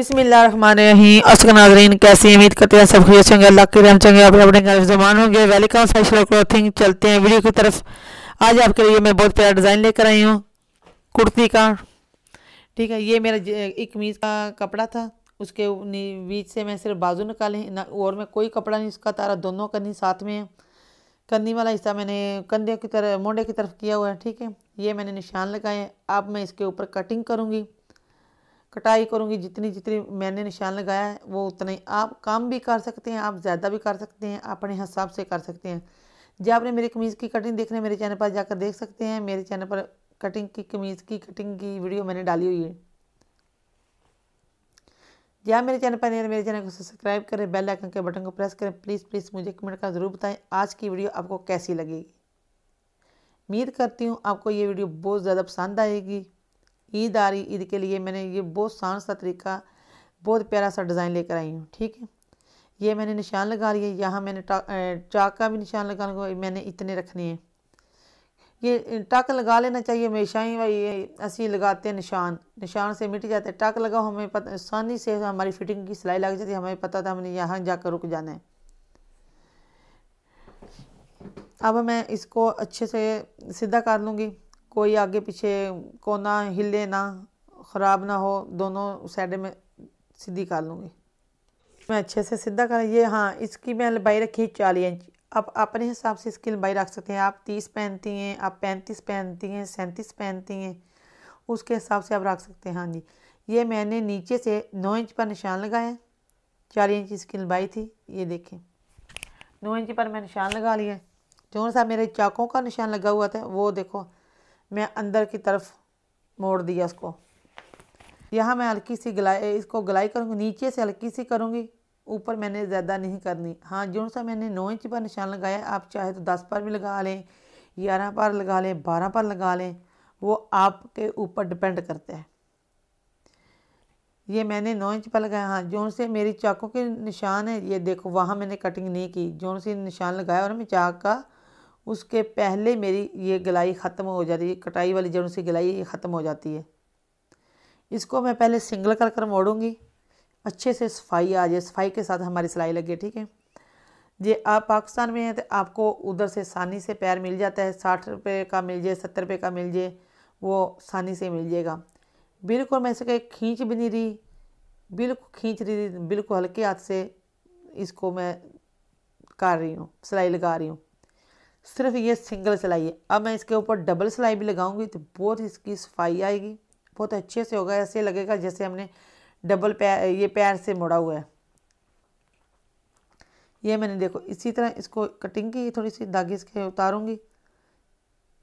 असक नाजरीन कैसे उम्मीद करते हैं सब खुश होंगे अल्लाह के रहम चंगे अपने अपने घर जमान होंगे वेलकम फैशनल क्लोथिंग चलते हैं वीडियो की तरफ आज आपके लिए मैं बहुत प्यारा डिज़ाइन लेकर आई हूँ कुर्ती का ठीक है ये मेरा एक मीज़ का कपड़ा था उसके बीच से मैं सिर्फ बाजू निकाले ना और मैं कोई कपड़ा नहीं उसका तारा दोनों कन्नी साथ में है कन्नी वाला हिस्सा मैंने कंधे की तरफ मोडे की तरफ किया हुआ है ठीक है ये मैंने निशान लगाए अब मैं इसके ऊपर कटिंग करूँगी कटाई करूँगी जितनी जितनी मैंने निशान लगाया है वो उतना ही आप कम भी कर सकते हैं आप ज़्यादा भी कर सकते हैं अपने हिसाब से कर सकते हैं जब आपने मेरी कमीज़ की कटिंग देखने मेरे चैनल पर जाकर देख सकते हैं मेरे चैनल पर कटिंग की कमीज़ की कटिंग की वीडियो मैंने डाली हुई है जब आप मेरे चैनल पर नहीं मेरे चैनल को सब्सक्राइब करें बेल आइकन के बटन को प्रेस करें प्लीज़ प्लीज़ मुझे कमेंट कर ज़रूर बताएं आज की वीडियो आपको कैसी लगेगी उम्मीद करती हूँ आपको ये वीडियो बहुत ज़्यादा पसंद आएगी ईद आ रही ईद के लिए मैंने ये बहुत आसान सा तरीका बहुत प्यारा सा डिज़ाइन लेकर आई हूँ ठीक है ये मैंने निशान लगा लिए यहाँ मैंने चाक का भी निशान लगा को मैंने इतने रखने हैं ये टक लगा लेना चाहिए हमेशा ही भाई ये असी लगाते हैं निशान निशान से मिट जाते हैं टक लगाओ हमें पता आसानी से हमारी फिटिंग की सिलाई लग जाती है हमें पता था हमने यहाँ जाकर रुक जाना है अब मैं इसको अच्छे से सीधा कर लूँगी कोई आगे पीछे कोना हिले ना ख़राब ना हो दोनों साइड में सीधी कर लूँगी मैं अच्छे से सीधा कर ये हाँ इसकी मैं लंबाई रखी चालीस इंच अब अपने हिसाब से इसकी लंबाई रख सकते हैं आप तीस पहनती हैं आप पैंतीस पहनती हैं सैंतीस पहनती हैं उसके हिसाब से आप रख सकते हैं हाँ जी ये मैंने नीचे से नौ इंच पर निशान लगाया चालीस इंच इसकी लंबाई थी ये देखें नौ इंच पर मैं निशान लगा लिया जो सा मेरे चाकों का निशान लगा हुआ था वो देखो मैं अंदर की तरफ मोड़ दिया उसको यहाँ मैं हल्की सी गलाई इसको गलाई करूँगी नीचे से हल्की सी करूँगी ऊपर मैंने ज़्यादा नहीं करनी हाँ जो सा मैंने नौ इंच पर निशान लगाया आप चाहे तो दस पर भी लगा लें ग्यारह पर लगा लें बारह पर लगा लें वो आपके ऊपर डिपेंड करता है ये मैंने नौ इंच पर लगाया हाँ जो से मेरी चाकू के निशान है ये देखो वहाँ मैंने कटिंग नहीं की जो से निशान लगाया और मैं चाक का उसके पहले मेरी ये गलाई ख़त्म हो जाती है कटाई वाली जड़ों से गलाई ये ख़त्म हो जाती है इसको मैं पहले सिंगल कर कर मोड़ूँगी अच्छे से सफाई आ जाए सफाई के साथ हमारी सिलाई लगे ठीक है जे आप पाकिस्तान में हैं तो आपको उधर से सानी से पैर मिल जाता है साठ रुपये का मिल जाए सत्तर रुपये का मिल जाए वो सानी से मिल जाएगा बिल्कुल मैं इसके खींच भी नहीं रही बिल्कुल खींच रही बिल्कुल हल्के हाथ से इसको मैं कर रही हूँ सिलाई लगा रही हूँ सिर्फ ये सिंगल सिलाई है अब मैं इसके ऊपर डबल सिलाई भी लगाऊंगी तो बहुत इसकी सफाई आएगी बहुत अच्छे से होगा ऐसे लगेगा जैसे हमने डबल पैर ये पैर से मुड़ा हुआ है ये मैंने देखो इसी तरह इसको कटिंग की थोड़ी सी धागे इसके उतारूंगी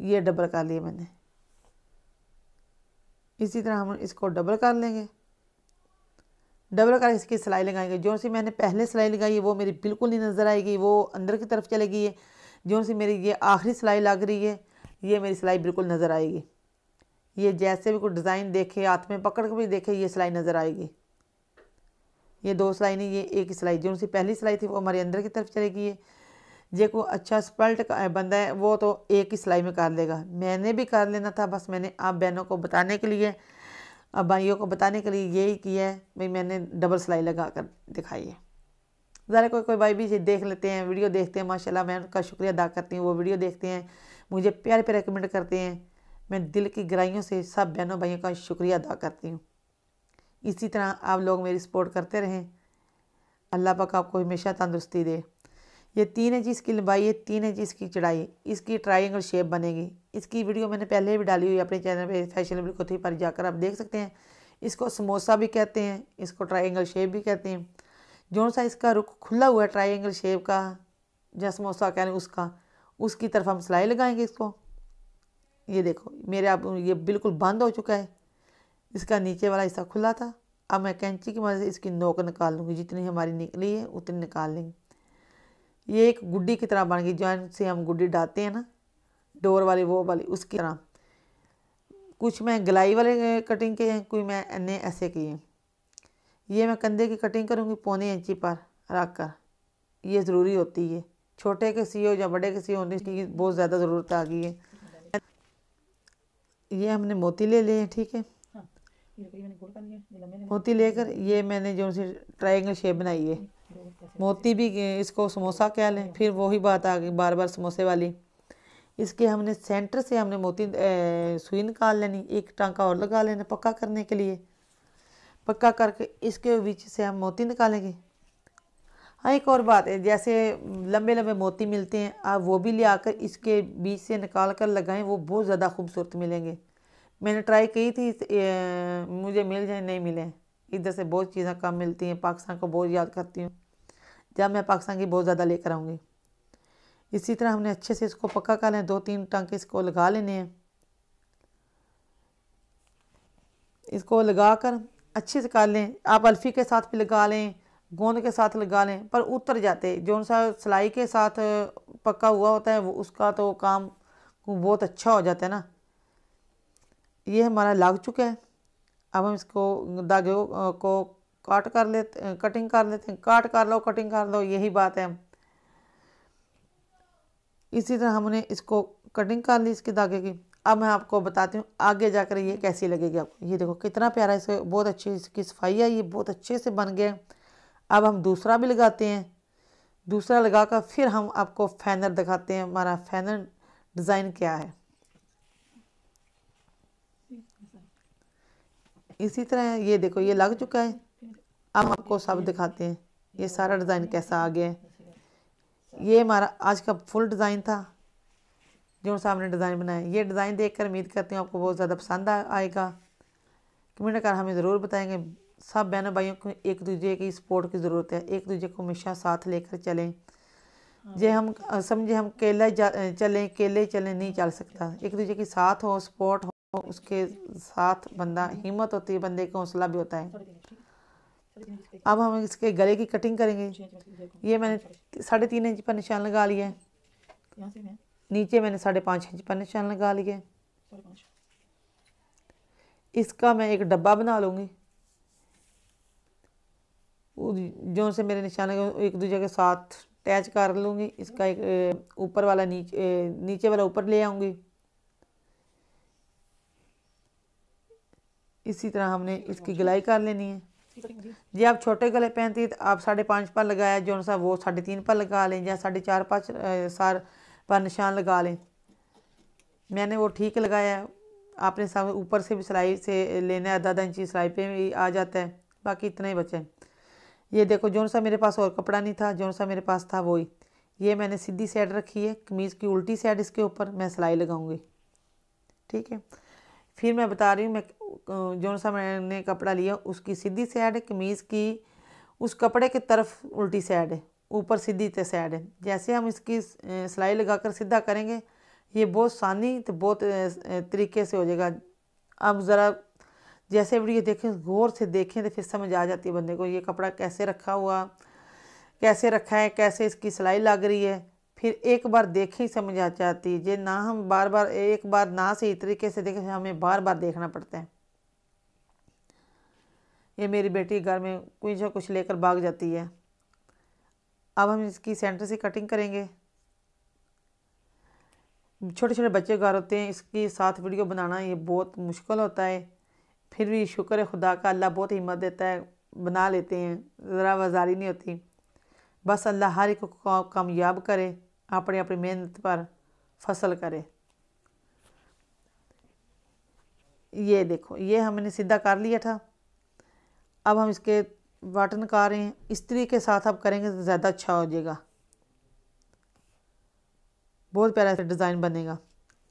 ये डबल कर लिए मैंने इसी तरह हम इसको डबल कर लेंगे डबल कर इसकी सिलाई लगाएंगे जो सी मैंने पहले सिलाई लगाई है वो मेरी बिल्कुल नहीं नज़र आएगी वो अंदर की तरफ चलेगी है जो सी मेरी ये आखिरी सिलाई लग रही है ये मेरी सिलाई बिल्कुल नज़र आएगी ये जैसे भी कोई डिज़ाइन देखे हाथ में पकड़ के भी देखे ये सिलाई नज़र आएगी ये दो सिलाई नहीं ये एक ही सिलाई जो सी पहली सिलाई थी वो हमारे अंदर की तरफ चलेगी ये जे को अच्छा स्पल्ट बंदा है वो तो एक ही सिलाई में कर लेगा मैंने भी कर लेना था बस मैंने आप बहनों को बताने के लिए अब भाइयों को बताने के लिए यही किया है भाई मैंने डबल सिलाई लगा कर दिखाई है ज़रा कोई कोई भाई भी देख लेते हैं वीडियो देखते हैं माशाल्लाह मैं उनका शुक्रिया अदा करती हूँ वो वीडियो देखते हैं मुझे प्यारे प्यारे कमेंट करते हैं मैं दिल की गहराइयों से सब बहनों भाइयों का शुक्रिया अदा करती हूँ इसी तरह आप लोग मेरी सपोर्ट करते रहें अल्लाह पाक आपको हमेशा तंदुरुस्ती दे ये तीन इंच इसकी लंबाई है तीन इंच इसकी चढ़ाई इसकी ट्राइंगल शेप बनेगी इसकी वीडियो मैंने पहले भी डाली हुई अपने चैनल पे फैशनेबल थी पर जाकर आप देख सकते हैं इसको समोसा भी कहते हैं इसको ट्राइंगल शेप भी कहते हैं जो सा इसका रुख खुला हुआ है ट्राइंगल शेप का जहाँ समोसा कह रहे उसका उसकी तरफ हम सिलाई लगाएंगे इसको ये देखो मेरे आप ये बिल्कुल बंद हो चुका है इसका नीचे वाला हिस्सा खुला था अब मैं कैंची की मदद से इसकी नोक निकाल लूँगी जितनी हमारी निकली है उतनी निकाल लेंगे ये एक गुड्डी की तरह बन गई जॉइन से हम गुड्डी डालते हैं ना डोर वाली वो वाली उसकी तरह कुछ मैं गलाई वाले कटिंग के हैं कोई मैंने ऐसे किए हैं ये मैं कंधे की कटिंग करूँगी पौने इंची पर रख कर ये ज़रूरी होती है छोटे के सी हो या बड़े के सी होने की बहुत ज़्यादा ज़रूरत आ गई है ये हमने मोती ले लिए हैं ठीक है हाँ। मोती लेकर ये मैंने जो सी ट्राइंगल शेप बनाई है मोती भी इसको समोसा कह लें फिर वही बात आ गई बार बार समोसे वाली इसके हमने सेंटर से हमने मोती सुई निकाल लेनी एक टांका और लगा लेना पक्का करने के लिए पक्का करके इसके बीच से हम मोती निकालेंगे हाँ एक और बात है जैसे लंबे लंबे मोती मिलते हैं आप वो भी ले आकर इसके बीच से निकाल कर लगाएं वो बहुत ज़्यादा खूबसूरत मिलेंगे मैंने ट्राई की थी ए, मुझे मिल जाए नहीं मिले इधर से बहुत चीज़ें कम मिलती हैं पाकिस्तान को बहुत याद करती हूँ जब मैं पाकिस्तान की बहुत ज़्यादा लेकर आऊँगी इसी तरह हमने अच्छे से इसको पक्का कर लें दो तीन टंके इसको लगा लेने हैं इसको लगा कर अच्छे से कर लें आप अल्फ़ी के साथ भी लगा लें गोंद के साथ लगा लें पर उतर जाते जो सा सिलाई के साथ पक्का हुआ होता है वो उसका तो काम बहुत अच्छा हो जाता है ना ये हमारा लग चुका है अब हम इसको धागे को काट कर लेते कटिंग कर लेते हैं काट कर लो कटिंग कर लो यही बात है इसी तरह हमने इसको कटिंग कर ली इसके धागे की अब मैं आपको बताती हूँ आगे जाकर ये कैसी लगेगी आपको ये देखो कितना प्यारा इसे बहुत अच्छी इसकी सफाई है ये बहुत अच्छे से बन गए अब हम दूसरा भी लगाते हैं दूसरा लगा कर फिर हम आपको फैनर दिखाते हैं हमारा फैनर डिज़ाइन क्या है इसी तरह ये देखो ये लग चुका है अब आपको सब दिखाते हैं ये सारा डिज़ाइन कैसा आ गया है ये हमारा आज का फुल डिज़ाइन था जो सामने डिज़ाइन बनाए ये डिज़ाइन देखकर उम्मीद करती हूँ आपको बहुत ज़्यादा पसंद आएगा कमेंट कर हमें ज़रूर बताएंगे सब बहनों भाइयों को एक दूसरे की सपोर्ट की ज़रूरत है एक दूसरे को हमेशा साथ लेकर चलें हाँ जे हम समझे हम केला चलें केले चलें नहीं चल सकता एक दूसरे के साथ हो सपोर्ट हो उसके साथ बंदा हिम्मत होती है बंदे का हौसला भी होता है अब हम इसके गले की कटिंग करेंगे ये मैंने साढ़े तीन इंच पर निशान लगा लिया है नीचे मैंने साढ़े पाँच इंच पर निशान लगा लिए इसका मैं एक डब्बा बना लूँगी जो से मेरे निशान लगे एक दूसरे के साथ अटैच कर लूँगी इसका एक ऊपर वाला नीचे नीचे वाला ऊपर ले आऊँगी इसी तरह हमने इसकी गलाई कर लेनी है जी आप छोटे गले पहनती तो आप साढ़े पाँच पर लगाया जो सा वो साढ़े तीन पर लगा लें या साढ़े चार पाँच सार पर निशान लगा लें मैंने वो ठीक लगाया आपने सामने ऊपर से भी सिलाई से लेना है आधा आधा इंची सिलाई पे भी आ जाता है बाकी इतना ही बचा है ये देखो जौन सा मेरे पास और कपड़ा नहीं था जौन सा मेरे पास था वही ये मैंने सीधी साइड रखी है कमीज़ की उल्टी साइड इसके ऊपर मैं सिलाई लगाऊंगी ठीक है फिर मैं बता रही हूँ मैं जौन सा मैंने कपड़ा लिया उसकी सीधी साइड कमीज़ की उस कपड़े की तरफ उल्टी साइड है ऊपर सीधी तो सैड है जैसे हम इसकी सिलाई लगाकर सीधा करेंगे ये बहुत सानी तो बहुत तरीके से हो जाएगा अब ज़रा जैसे वीडियो देखें गौर से देखें तो फिर समझ आ जाती है बंदे को ये कपड़ा कैसे रखा हुआ कैसे रखा है कैसे इसकी सिलाई लग रही है फिर एक बार देखें ही समझ आ जाती है ये ना हम बार बार एक बार ना सही तरीके से देखें हमें बार बार देखना पड़ता है ये मेरी बेटी घर में कुछ ना कुछ लेकर भाग जाती है अब हम इसकी सेंटर से कटिंग करेंगे छोटे छोटे बच्चे घर होते हैं इसके साथ वीडियो बनाना ये बहुत मुश्किल होता है फिर भी शुक्र है खुदा का अल्लाह बहुत हिम्मत देता है बना लेते हैं ज़रा वजारी नहीं होती बस अल्लाह हर एक को कामयाब करे अपने अपनी मेहनत पर फसल करे ये देखो ये हमने सीधा कर लिया था अब हम इसके वाटन का रहे हैं स्त्री के साथ आप करेंगे तो ज़्यादा अच्छा हो जाएगा बहुत प्यारा सा डिज़ाइन बनेगा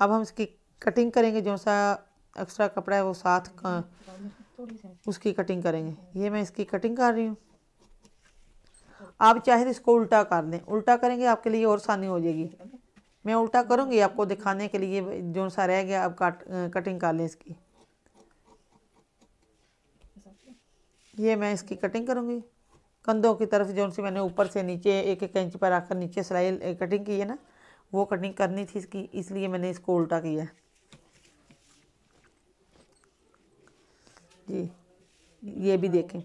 अब हम इसकी कटिंग करेंगे जो सा एक्स्ट्रा कपड़ा है वो साथ का, उसकी कटिंग करेंगे ये मैं इसकी कटिंग कर रही हूँ आप चाहे तो इसको उल्टा कर दें उल्टा करेंगे आपके लिए और आसानी हो जाएगी मैं उल्टा करूँगी आपको दिखाने के लिए जो सा रह गया आप काट कटिंग कर लें इसकी ये मैं इसकी कटिंग करूँगी कंधों की तरफ जो उनसे मैंने ऊपर से नीचे एक एक इंच पर आकर नीचे सिलाई कटिंग की है ना वो कटिंग करनी थी इसकी इसलिए मैंने इसको उल्टा किया है जी ये भी देखें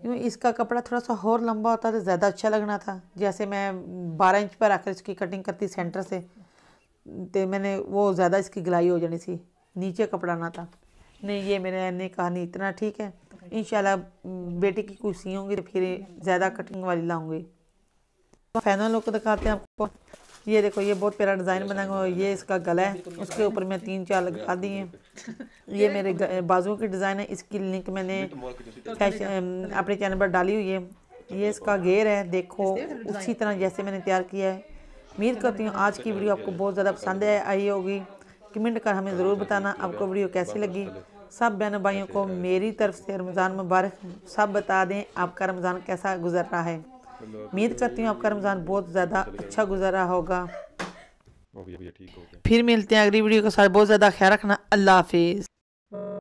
क्यों इसका कपड़ा थोड़ा सा और लंबा होता तो ज़्यादा अच्छा लगना था जैसे मैं बारह इंच पर आकर इसकी कटिंग करती सेंटर से तो मैंने वो ज़्यादा इसकी गलाई हो जानी थी नीचे कपड़ा ना था नहीं ये मैंने कहा नहीं इतना ठीक है इन बेटे की कुर्सी होंगी तो फिर ज़्यादा कटिंग वाली लाऊंगी तो फैनल लोग को दिखाते हैं आपको ये देखो ये बहुत प्यारा डिज़ाइन बना हुआ ये इसका गला है उसके ऊपर मैं तीन चार लगा दी हैं ये मेरे बाजुओं की डिज़ाइन है इसकी लिंक मैंने फैशन अपने चैनल पर डाली हुई है ये इसका घेर है देखो उसी तरह जैसे मैंने तैयार किया है उम्मीद करती हूँ आज की वीडियो आपको बहुत ज़्यादा पसंद आई होगी कमेंट कर हमें ज़रूर बताना आपको वीडियो कैसी लगी सब बहनों भाइयों को अच्छा, अच्छा, मेरी अच्छा। तरफ से रमज़ान मुबारक सब बता दें आपका रमज़ान कैसा गुजर रहा है उम्मीद करती हूँ आपका रमज़ान बहुत ज़्यादा अच्छा गुजर रहा होगा फिर मिलते हैं अगली वीडियो के साथ बहुत ज़्यादा ख्याल रखना अल्लाह हाफिज़